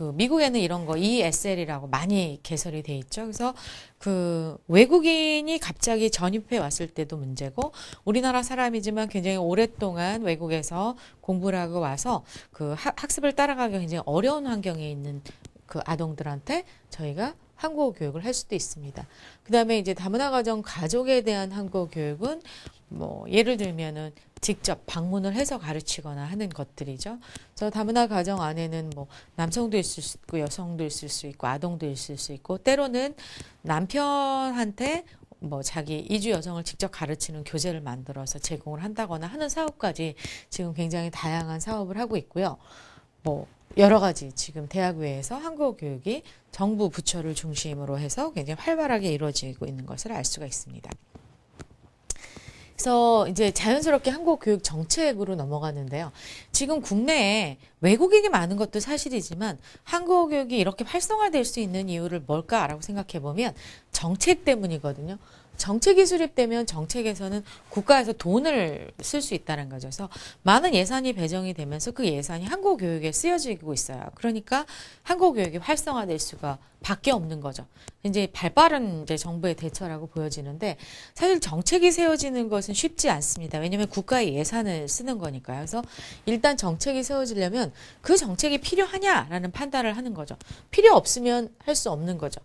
그 미국에는 이런 거 ESL이라고 많이 개설이 돼 있죠. 그래서 그 외국인이 갑자기 전입해 왔을 때도 문제고 우리나라 사람이지만 굉장히 오랫동안 외국에서 공부를 하고 와서 그 학습을 따라가기 굉장히 어려운 환경에 있는 그 아동들한테 저희가 한국어 교육을 할 수도 있습니다. 그 다음에 이제 다문화 가정 가족에 대한 한국어 교육은 뭐 예를 들면은 직접 방문을 해서 가르치거나 하는 것들이죠. 그래서 다문화 가정 안에는 뭐 남성도 있을 수 있고 여성도 있을 수 있고 아동도 있을 수 있고 때로는 남편한테 뭐 자기 이주 여성을 직접 가르치는 교재를 만들어서 제공을 한다거나 하는 사업까지 지금 굉장히 다양한 사업을 하고 있고요. 뭐 여러 가지 지금 대학외에서 한국어 교육이 정부 부처를 중심으로 해서 굉장히 활발하게 이루어지고 있는 것을 알 수가 있습니다. 그래서 이제 자연스럽게 한국 교육 정책으로 넘어가는데요. 지금 국내에 외국인이 많은 것도 사실이지만 한국어 교육이 이렇게 활성화될 수 있는 이유를 뭘까라고 생각해 보면 정책 때문이거든요. 정책이 수립되면 정책에서는 국가에서 돈을 쓸 수 있다는 거죠. 그래서 많은 예산이 배정이 되면서 그 예산이 한국 교육에 쓰여지고 있어요. 그러니까 한국 교육이 활성화될 수가 밖에 없는 거죠. 이제 발빠른 이제 정부의 대처라고 보여지는데 사실 정책이 세워지는 것은 쉽지 않습니다. 왜냐하면 국가의 예산을 쓰는 거니까요. 그래서 일단 정책이 세워지려면 그 정책이 필요하냐라는 판단을 하는 거죠. 필요 없으면 할 수 없는 거죠.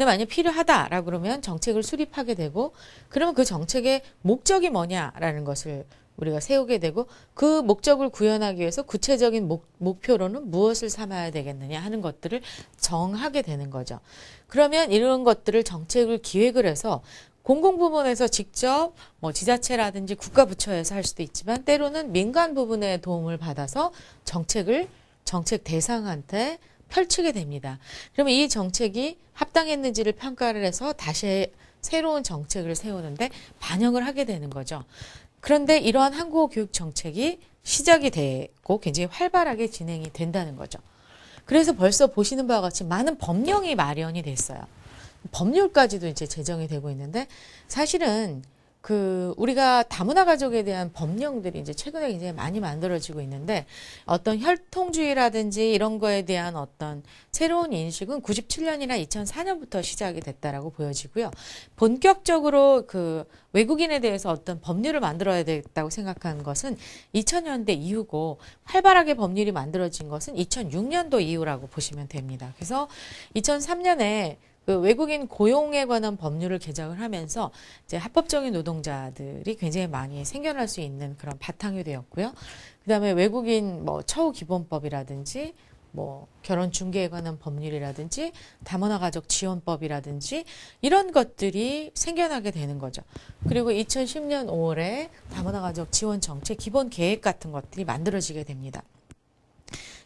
근데 만약 필요하다라고 그러면 정책을 수립하게 되고 그러면 그 정책의 목적이 뭐냐라는 것을 우리가 세우게 되고 그 목적을 구현하기 위해서 구체적인 목, 표로는 무엇을 삼아야 되겠느냐 하는 것들을 정하게 되는 거죠. 그러면 이런 것들을 정책을 기획을 해서 공공부문에서 직접 뭐 지자체라든지 국가부처에서 할 수도 있지만 때로는 민간 부분의 도움을 받아서 정책을 정책 대상한테 펼치게 됩니다. 그러면 이 정책이 합당했는지를 평가를 해서 다시 새로운 정책을 세우는데 반영을 하게 되는 거죠. 그런데 이러한 한국어 교육 정책이 시작이 되고 굉장히 활발하게 진행이 된다는 거죠. 그래서 벌써 보시는 바와 같이 많은 법령이 마련이 됐어요. 법률까지도 이제 제정이 되고 있는데 사실은 그 우리가 다문화 가족에 대한 법령들이 이제 최근에 굉장히 많이 만들어지고 있는데 어떤 혈통주의라든지 이런 거에 대한 어떤 새로운 인식은 97년이나 2004년부터 시작이 됐다라고 보여지고요. 본격적으로 그 외국인에 대해서 어떤 법률을 만들어야 되겠다고 생각한 것은 2000년대 이후고 활발하게 법률이 만들어진 것은 2006년도 이후라고 보시면 됩니다. 그래서 2003년에 그 외국인 고용에 관한 법률을 개정을 하면서 이제 합법적인 노동자들이 굉장히 많이 생겨날 수 있는 그런 바탕이 되었고요. 그다음에 외국인 뭐 처우 기본법이라든지 뭐 결혼 중개에 관한 법률이라든지 다문화 가족 지원법이라든지 이런 것들이 생겨나게 되는 거죠. 그리고 2010년 5월에 다문화 가족 지원 정책 기본 계획 같은 것들이 만들어지게 됩니다.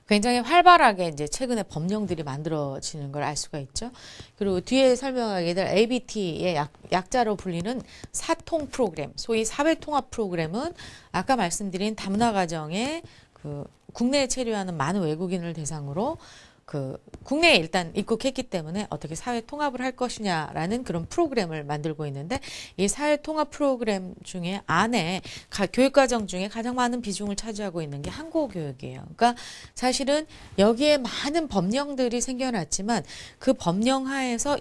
굉장히 활발하게 이제 최근에 법령들이 만들어지는 걸 알 수가 있죠. 그리고 뒤에 설명하게 될 ABT의 약, 약자로 불리는 사통 프로그램, 소위 사회통합 프로그램은 아까 말씀드린 다문화 가정에 그 국내에 체류하는 많은 외국인을 대상으로 그 국내에 일단 입국했기 때문에 어떻게 사회 통합을 할 것이냐라는 그런 프로그램을 만들고 있는데 이 사회 통합 프로그램 중에 안에 가, 교육과정 중에 가장 많은 비중을 차지하고 있는 게 한국어 교육이에요. 그러니까 사실은 여기에 많은 법령들이 생겨났지만 그 법령 하에서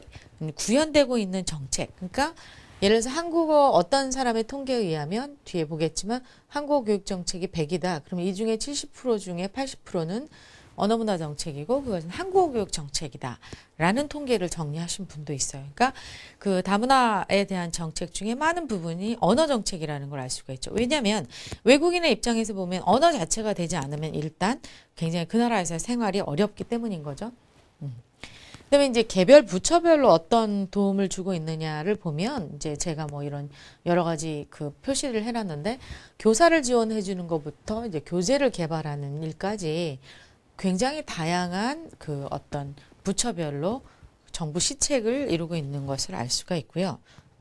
구현되고 있는 정책 그러니까 예를 들어서 한국어 어떤 사람의 통계에 의하면 뒤에 보겠지만 한국어 교육 정책이 100이다. 그러면 이 중에 70% 중에 80%는 언어문화 정책이고 그것은 한국어 교육 정책이다라는 통계를 정리하신 분도 있어요. 그러니까 그 다문화에 대한 정책 중에 많은 부분이 언어 정책이라는 걸 알 수가 있죠. 왜냐하면 외국인의 입장에서 보면 언어 자체가 되지 않으면 일단 굉장히 그 나라에서 생활이 어렵기 때문인 거죠. 음. 그다음에 이제 개별 부처별로 어떤 도움을 주고 있느냐를 보면 이제 제가 뭐 이런 여러 가지 그 표시를 해놨는데 교사를 지원해 주는 것부터 이제 교재를 개발하는 일까지 굉장히 다양한 그 어떤 부처별로 정부 시책을 이루고 있는 것을 알 수가 있고요.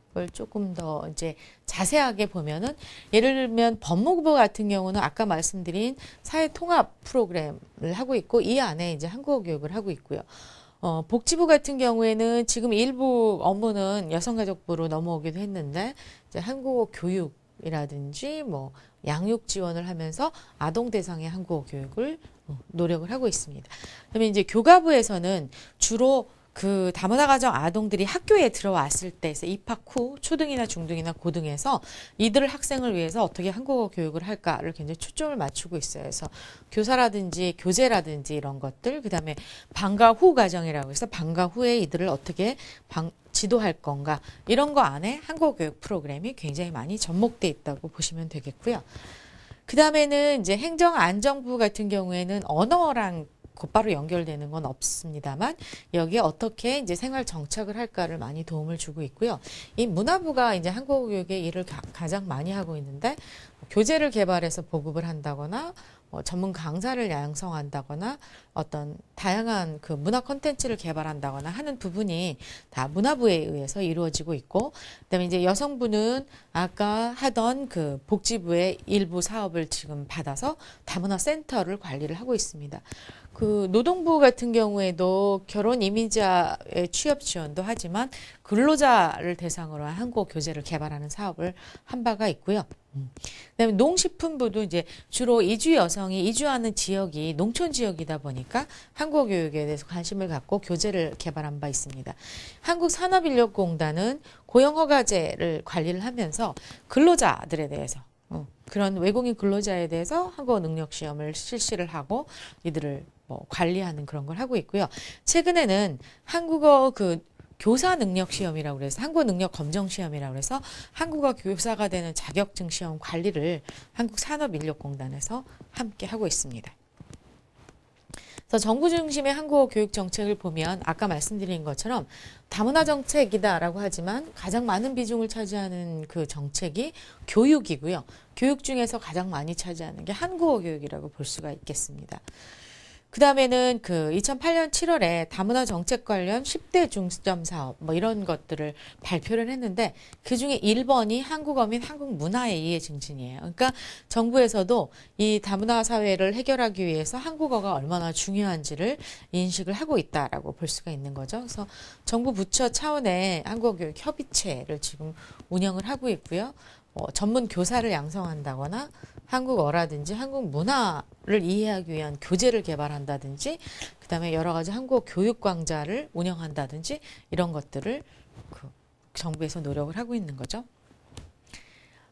그걸 조금 더 이제 자세하게 보면은 예를 들면 법무부 같은 경우는 아까 말씀드린 사회 통합 프로그램을 하고 있고 이 안에 이제 한국어 교육을 하고 있고요. 어, 복지부 같은 경우에는 지금 일부 업무는 여성가족부로 넘어오기도 했는데 이제 한국어 교육 이라든지 뭐 양육 지원을 하면서 아동 대상의 한국어 교육을 어, 노력을 하고 있습니다. 그러면 이제 교과부에서는 주로 그 다문화 가정 아동들이 학교에 들어왔을 때 입학 후 초등이나 중등이나 고등에서 이들 을 학생을 위해서 어떻게 한국어 교육을 할까를 굉장히 초점을 맞추고 있어요. 그래서 교사라든지 교재라든지 이런 것들 그다음에 방과 후 과정이라고 해서 방과 후에 이들을 어떻게 방, 지도할 건가 이런 거 안에 한국 어 교육 프로그램이 굉장히 많이 접목돼 있다고 보시면 되겠고요. 그 다음에는 이제 행정안정부 같은 경우에는 언어랑 곧바로 연결되는 건 없습니다만 여기에 어떻게 이제 생활 정착을 할까를 많이 도움을 주고 있고요. 이 문화부가 이제 한국교육의 어 일을 가장 많이 하고 있는데 교재를 개발해서 보급을 한다거나 뭐 전문 강사를 양성한다거나 어떤 다양한 그 문화 콘텐츠를 개발한다거나 하는 부분이 다 문화부에 의해서 이루어지고 있고 그다음에 이제 여성부는 아까 하던 그 복지부의 일부 사업을 지금 받아서 다문화 센터를 관리를 하고 있습니다. 그 노동부 같은 경우에도 결혼 이민자의 취업 지원도 하지만 근로자를 대상으로 한 한국 교재를 개발하는 사업을 한 바가 있고요. 음. 그다음에 농식품부도 이제 주로 이주 여성이 이주하는 지역이 농촌 지역이다 보니까 한국어 교육에 대해서 관심을 갖고 교재를 개발한 바 있습니다. 한국산업인력공단은 고용허가제를 관리를 하면서 근로자들에 대해서 어, 그런 외국인 근로자에 대해서 한국어 능력 시험을 실시를 하고 이들을 뭐 관리하는 그런 걸 하고 있고요. 최근에는 한국어 그 교사 능력 시험이라고 그래서 한국어 능력 검정 시험이라고 그래서 한국어 교사가 되는 자격증 시험 관리를 한국산업인력공단에서 함께 하고 있습니다. 그래서 정부 중심의 한국어 교육 정책을 보면 아까 말씀드린 것처럼 다문화 정책이다라고 하지만 가장 많은 비중을 차지하는 그 정책이 교육이고요. 교육 중에서 가장 많이 차지하는 게 한국어 교육이라고 볼 수가 있겠습니다. 그 다음에는 그 2008년 7월에 다문화 정책 관련 10대 중점 사업 뭐 이런 것들을 발표를 했는데 그 중에 1번이 한국어 및 한국 문화의 이해 증진이에요. 그러니까 정부에서도 이 다문화 사회를 해결하기 위해서 한국어가 얼마나 중요한지를 인식을 하고 있다라고 볼 수가 있는 거죠. 그래서 정부 부처 차원의 한국어 교육 협의체를 지금 운영을 하고 있고요. 어, 전문 교사를 양성한다거나 한국어라든지 한국 문화 를 이해하기 위한 교재를 개발한다든지 그다음에 여러 가지 한국 교육 강좌를 운영한다든지 이런 것들을 그 정부에서 노력을 하고 있는 거죠.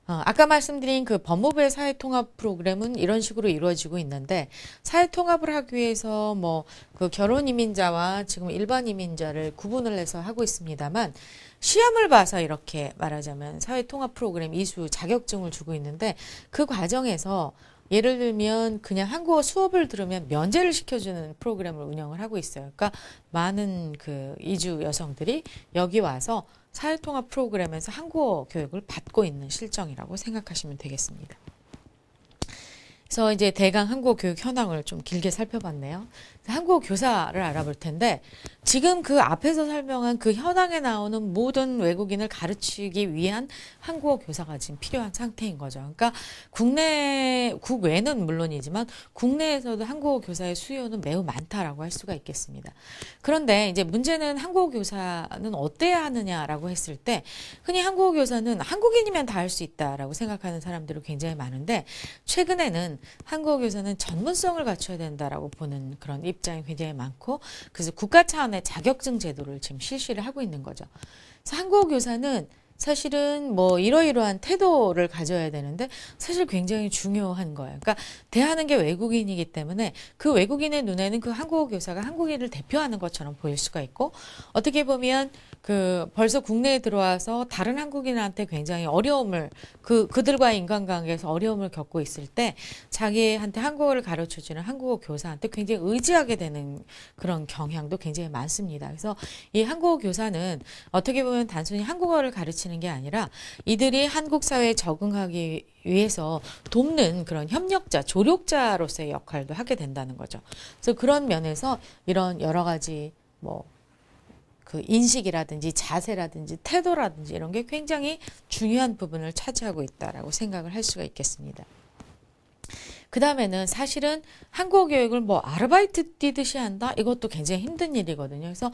어, 아까 말씀드린 그 법무부의 사회통합 프로그램은 이런 식으로 이루어지고 있는데 사회통합을 하기 위해서 뭐 그 결혼 이민자와 지금 일반 이민자를 구분을 해서 하고 있습니다만 시험을 봐서 이렇게 말하자면 사회통합 프로그램 이수 자격증을 주고 있는데 그 과정에서 예를 들면 그냥 한국어 수업을 들으면 면제를 시켜주는 프로그램을 운영을 하고 있어요. 그러니까 많은 그 이주 여성들이 여기 와서 사회통합 프로그램에서 한국어 교육을 받고 있는 실정이라고 생각하시면 되겠습니다. 그래서 이제 대강 한국어 교육 현황을 좀 길게 살펴봤네요. 한국어 교사를 알아볼 텐데 지금 그 앞에서 설명한 그 현황에 나오는 모든 외국인을 가르치기 위한 한국어 교사가 지금 필요한 상태인 거죠. 그러니까 국내 국외는 물론이지만 국내에서도 한국어 교사의 수요는 매우 많다라고 할 수가 있겠습니다. 그런데 이제 문제는 한국어 교사는 어때야 하느냐라고 했을 때 흔히 한국어 교사는 한국인이면 다 할 수 있다라고 생각하는 사람들이 굉장히 많은데 최근에는 한국어 교사는 전문성을 갖춰야 된다라고 보는 그런 입 입장이 굉장히 많고 그래서 국가 차원의 자격증 제도를 지금 실시를 하고 있는 거죠. 그래서 한국 교사는 사실은 뭐 이러이러한 태도를 가져야 되는데 사실 굉장히 중요한 거예요. 그러니까 대하는 게 외국인이기 때문에 그 외국인의 눈에는 그 한국어 교사가 한국인을 대표하는 것처럼 보일 수가 있고 어떻게 보면 그 벌써 국내에 들어와서 다른 한국인한테 굉장히 어려움을 그 그들과의 인간관계에서 어려움을 겪고 있을 때 자기한테 한국어를 가르쳐 주는 한국어 교사한테 굉장히 의지하게 되는 그런 경향도 굉장히 많습니다. 그래서 이 한국어 교사는 어떻게 보면 단순히 한국어를 가르치는 하는게 아니라 이들이 한국 사회에 적응하기 위해서 돕는 그런 협력자, 조력자로서의 역할도 하게 된다는 거죠. 그래서 그런 면에서 이런 여러 가지 뭐 그 인식이라든지 자세라든지 태도라든지 이런 게 굉장히 중요한 부분을 차지하고 있다라고 생각을 할 수가 있겠습니다. 그 다음에는 사실은 한국어 교육을 뭐 아르바이트 뛰듯이 한다? 이것도 굉장히 힘든 일이거든요. 그래서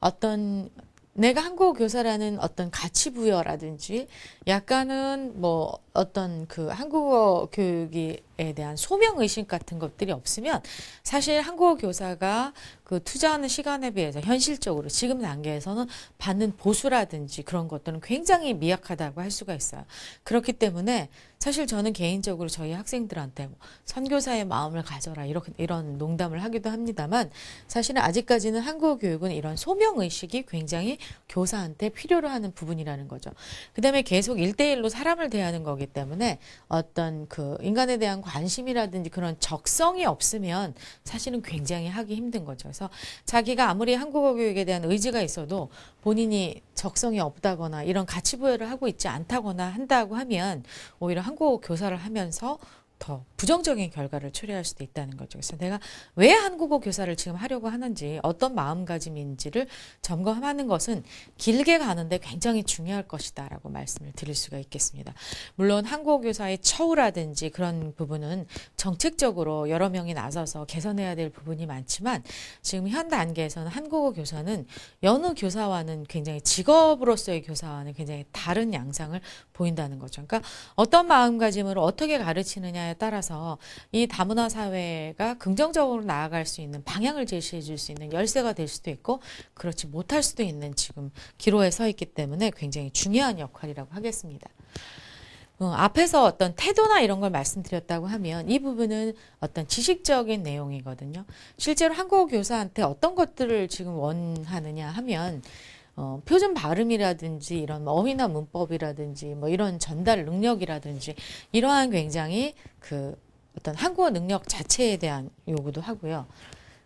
어떤 내가 한국어 교사라는 어떤 가치 부여라든지 약간은 뭐 어떤 그 한국어 교육이 것에 대한 소명 의식 같은 것들이 없으면 사실 한국어 교사가 그 투자하는 시간에 비해서 현실적으로 지금 단계에서는 받는 보수라든지 그런 것들은 굉장히 미약하다고 할 수가 있어요. 그렇기 때문에 사실 저는 개인적으로 저희 학생들한테 뭐 선교사의 마음을 가져라 이렇게 이런 농담을 하기도 합니다만 사실은 아직까지는 한국어 교육은 이런 소명 의식이 굉장히 교사한테 필요로 하는 부분이라는 거죠. 그다음에 계속 일대일로 사람을 대하는 거기 때문에 어떤 그 인간에 대한 관심이라든지 그런 적성이 없으면 사실은 굉장히 하기 힘든 거죠. 그래서 자기가 아무리 한국어 교육에 대한 의지가 있어도 본인이 적성이 없다거나 이런 가치부여를 하고 있지 않다거나 한다고 하면 오히려 한국어 교사를 하면서 더 부정적인 결과를 초래할 수도 있다는 거죠. 그래서 내가 왜 한국어 교사를 지금 하려고 하는지 어떤 마음가짐인지를 점검하는 것은 길게 가는데 굉장히 중요할 것이다 라고 말씀을 드릴 수가 있겠습니다. 물론 한국어 교사의 처우라든지 그런 부분은 정책적으로 여러 명이 나서서 개선해야 될 부분이 많지만 지금 현 단계에서는 한국어 교사는 연우 교사와는 굉장히 직업으로서의 교사와는 굉장히 다른 양상을 보인다는 거죠. 그러니까 어떤 마음가짐으로 어떻게 가르치느냐 있느에 따라서 이 다문화 사회가 긍정적으로 나아갈 수 있는 방향을 제시해 줄 수 있는 열쇠가 될 수도 있고 그렇지 못할 수도 있는 지금 기로에 서 있기 때문에 굉장히 중요한 역할이라고 하겠습니다. 어, 앞에서 어떤 태도나 이런 걸 말씀드렸다고 하면 이 부분은 어떤 지식적인 내용이거든요. 실제로 한국어 교사한테 어떤 것들을 지금 원하느냐 하면 어, 표준 발음이라든지 이런 뭐 어휘나 문법이라든지 뭐 이런 전달 능력이라든지 이러한 굉장히 그 어떤 한국어 능력 자체에 대한 요구도 하고요.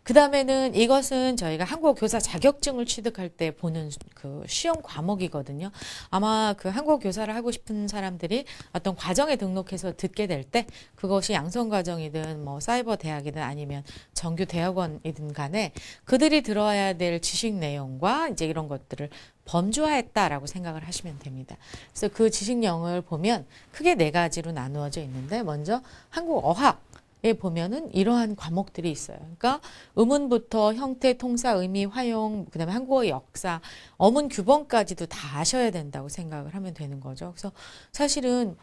그 다음에는 이것은 저희가 한국어 교사 자격증을 취득할 때 보는 그 시험 과목이거든요. 아마 그 한국어 교사를 하고 싶은 사람들이 어떤 과정에 등록해서 듣게 될 때 그것이 양성 과정이든 뭐 사이버 대학이든 아니면 정규 대학원이든 간에 그들이 들어야 와될 지식 내용과 이제 이런 것들을 범주화했다라고 생각을 하시면 됩니다. 그래서 그 지식 영을 보면 크게 네 가지로 나누어져 있는데 먼저 한국 어학 에 보면은 이러한 과목들이 있어요. 그러니까 음운부터 형태, 통사, 의미, 화용, 그다음에 한국어 역사, 어문 규범까지도 다 아셔야 된다고 생각을 하면 되는 거죠. 그래서 사실은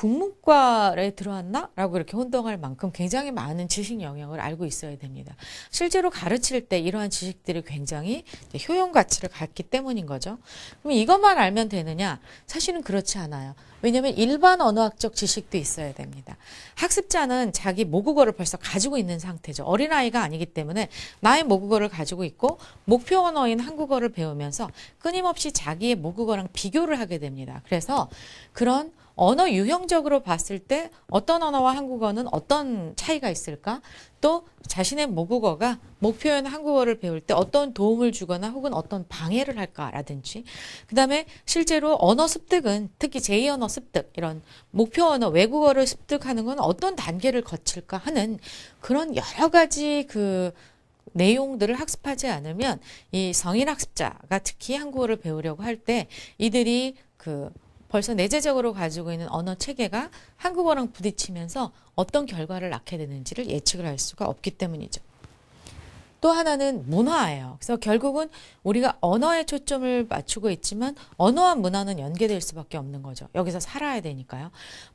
국문과에 들어왔나? 라고 이렇게 혼동할 만큼 굉장히 많은 지식 영역을 알고 있어야 됩니다. 실제로 가르칠 때 이러한 지식들이 굉장히 효용 가치를 갖기 때문인 거죠. 그럼 이것만 알면 되느냐? 사실은 그렇지 않아요. 왜냐하면 일반 언어학적 지식도 있어야 됩니다. 학습자는 자기 모국어를 벌써 가지고 있는 상태죠. 어린아이가 아니기 때문에 나의 모국어를 가지고 있고 목표 언어인 한국어를 배우면서 끊임없이 자기의 모국어랑 비교를 하게 됩니다. 그래서 그런 언어 유형적으로 봤을 때 어떤 언어와 한국어는 어떤 차이가 있을까? 또 자신의 모국어가 목표인 한국어를 배울 때 어떤 도움을 주거나 혹은 어떤 방해를 할까라든지 그 다음에 실제로 언어 습득은 특히 제2언어 습득 이런 목표 언어 외국어를 습득하는 건 어떤 단계를 거칠까 하는 그런 여러 가지 그 내용들을 학습하지 않으면 이 성인 학습자가 특히 한국어를 배우려고 할 때 이들이 그 벌써 내재적으로 가지고 있는 언어 체계가 한국어랑 부딪히면서 어떤 결과를 낳게 되는지를 예측을 할 수가 없기 때문이죠. 또 하나는 문화예요. 그래서 결국은 우리가 언어에 초점을 맞추고 있지만 언어와 문화는 연계될 수밖에 없는 거죠. 여기서 살아야 되니까요.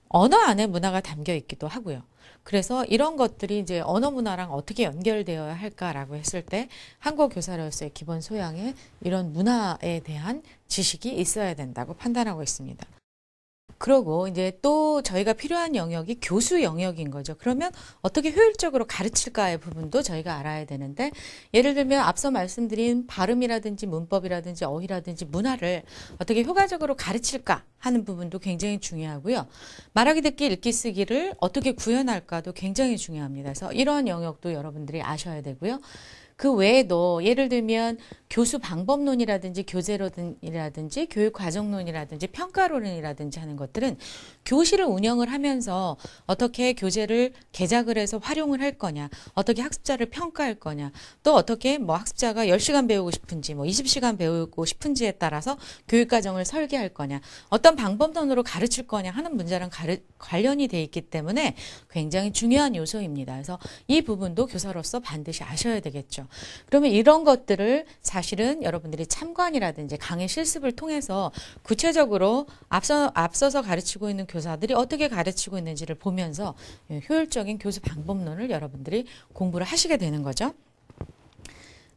언어 안에 문화가 담겨 있기도 하고요. 그래서 이런 것들이 이제 언어 문화랑 어떻게 연결되어야 할까라고 했을 때 한국 교사로서의 기본 소양에 이런 문화에 대한 지식이 있어야 된다고 판단하고 있습니다. 그러고 이제 또 저희가 필요한 영역이 교수 영역인 거죠. 그러면 어떻게 효율적으로 가르칠까의 부분도 저희가 알아야 되는데 예를 들면 앞서 말씀드린 발음이라든지 문법이라든지 어휘라든지 문화를 어떻게 효과적으로 가르칠까 하는 부분도 굉장히 중요하고요. 말하기 듣기 읽기 쓰기를 어떻게 구현할까도 굉장히 중요합니다. 그래서 이런 영역도 여러분들이 아셔야 되고요. 그 외에도 예를 들면 교수 방법론이라든지 교재론이라든지 교육 과정론이라든지 평가론이라든지 하는 것들은 교실을 운영을 하면서 어떻게 교재를 개작을 해서 활용을 할 거냐, 어떻게 학습자를 평가할 거냐, 또 어떻게 뭐 학습자가 10시간 배우고 싶은지 뭐 20시간 배우고 싶은지에 따라서 교육 과정을 설계할 거냐, 어떤 방법론으로 가르칠 거냐 하는 문제랑 가르, 관련이 돼 있기 때문에 굉장히 중요한 요소입니다. 그래서 이 부분도 교사로서 반드시 아셔야 되겠죠. 그러면 이런 것들을 사실은 여러분들이 참관이라든지 강의 실습을 통해서 구체적으로 앞서, 앞서서 가르치고 있는 교사들이 어떻게 가르치고 있는지를 보면서 예, 효율적인 교수 방법론을 여러분들이 공부를 하시게 되는 거죠.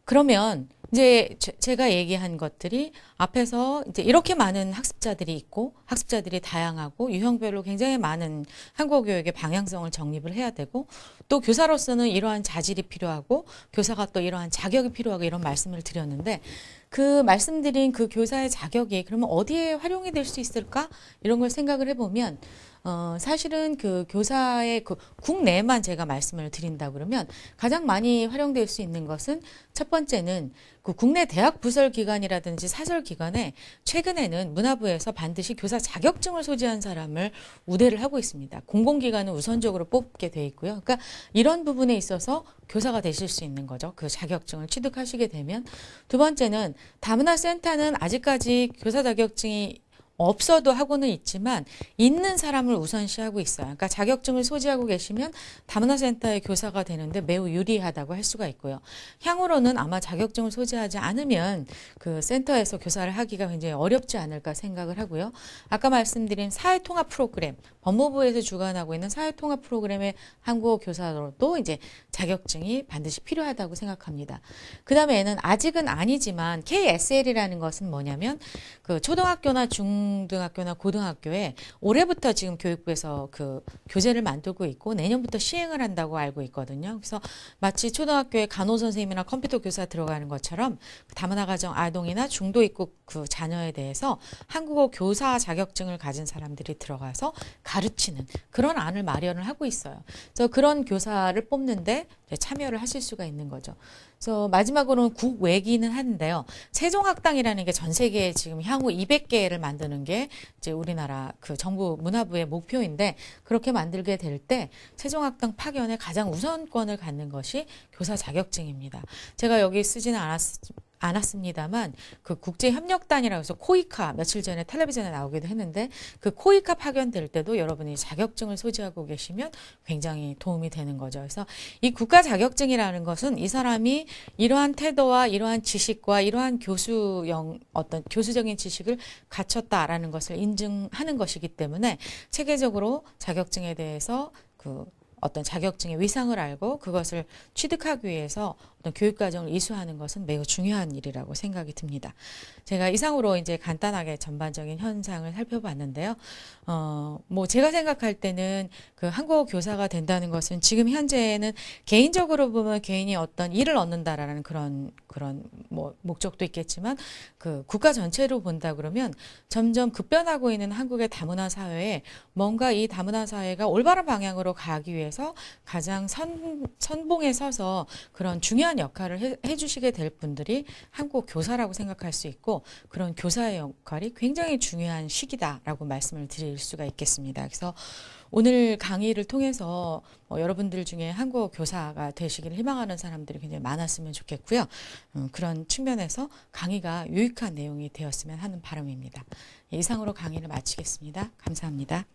그러면 이제 제, 가 얘기한 것들이 앞에서 이제 이렇게 많은 학습자들이 있고 학습자들이 다양하고 유형별로 굉장히 많은 한국어 교육의 방향성을 정립을 해야 되고 또 교사로서는 이러한 자질이 필요하고 교사가 또 이러한 자격이 필요하고 이런 말씀을 드렸는데 그 말씀드린 그 교사의 자격이 그러면 어디에 활용이 될 수 있을까 이런 걸 생각을 해보면 어, 사실은 그 교사의 그 국내만 제가 말씀을 드린다 그러면 가장 많이 활용될 수 있는 것은 첫 번째는 그 국내 대학 부설 기관이라든지 사설 기관에 최근에는 문화부에서 반드시 교사 자격증을 소지한 사람을 우대를 하고 있습니다. 공공기관은 우선적으로 뽑게 돼 있고요. 그러니까 이런 부분에 있어서 교사가 되실 수 있는 거죠. 그 자격증을 취득하시게 되면 두 번째는 다문화 센터는 아직까지 교사 자격증이 없어도 하고는 있지만 있는 사람을 우선시하고 있어요. 그러니까 자격증을 소지하고 계시면 다문화센터의 교사가 되는데 매우 유리하다고 할 수가 있고요. 향후로는 아마 자격증을 소지하지 않으면 그 센터에서 교사를 하기가 굉장히 어렵지 않을까 생각을 하고요. 아까 말씀드린 사회통합 프로그램, 법무부에서 주관하고 있는 사회통합 프로그램의 한국어 교사로도 이제 자격증이 반드시 필요하다고 생각합니다. 그 다음에 는 아직은 아니지만 KSL이라는 것은 뭐냐면 그 초등학교나 중 중등학교나 고등학교에 올해부터 지금 교육부에서 그 교재를 만들고 있고 내년부터 시행을 한다고 알고 있거든요. 그래서 마치 초등학교에 간호 선생님이나 컴퓨터 교사 들어가는 것처럼 다문화 가정 아동이나 중도 입국 그 자녀에 대해서 한국어 교사 자격증을 가진 사람들이 들어가서 가르치는 그런 안을 마련을 하고 있어요. 그래서 그런 교사를 뽑는데 참여를 하실 수가 있는 거죠. 그래서 마지막으로는 국외기는 한데요. 세종학당이라는 게 전 세계에 지금 향후 200개를 만드는 게 이제 우리나라 그 정부 문화부의 목표인데 그렇게 만들게 될 때 세종학당 파견에 가장 우선권을 갖는 것이 교사 자격증입니다. 제가 여기 쓰지는 않았 습니다 않았습니다만 그 국제협력단이라고 해서 코이카 며칠 전에 텔레비전에 나오기도 했는데 그 코이카 파견될 때도 여러분이 자격증을 소지하고 계시면 굉장히 도움이 되는 거죠. 그래서 이 국가 자격증이라는 것은 이 사람이 이러한 태도와 이러한 지식과 이러한 교수형 어떤 교수적인 지식을 갖췄다라는 것을 인증하는 것이기 때문에 체계적으로 자격증에 대해서 그 어떤 자격증의 위상을 알고 그것을 취득하기 위해서 어떤 교육과정을 이수하는 것은 매우 중요한 일이라고 생각이 듭니다. 제가 이상으로 이제 간단하게 전반적인 현상을 살펴봤는데요. 어, 뭐 제가 생각할 때는 그 한국어 교사가 된다는 것은 지금 현재는 개인적으로 보면 개인이 어떤 일을 얻는다라는 그런 그런 뭐 목적도 있겠지만 그 국가 전체로 본다 그러면 점점 급변하고 있는 한국의 다문화 사회에 뭔가 이 다문화 사회가 올바른 방향으로 가기 위해서 가장 선 선봉에 서서 그런 중요한 중요한 역할을 해, 해주시게 될 분들이 한국 교사라고 생각할 수 있고 그런 교사의 역할이 굉장히 중요한 시기다라고 말씀을 드릴 수가 있겠습니다. 그래서 오늘 강의를 통해서 어, 여러분들 중에 한국 교사가 되시기를 희망하는 사람들이 굉장히 많았으면 좋겠고요. 음, 그런 측면에서 강의가 유익한 내용이 되었으면 하는 바람입니다. 예, 이상으로 강의를 마치겠습니다. 감사합니다.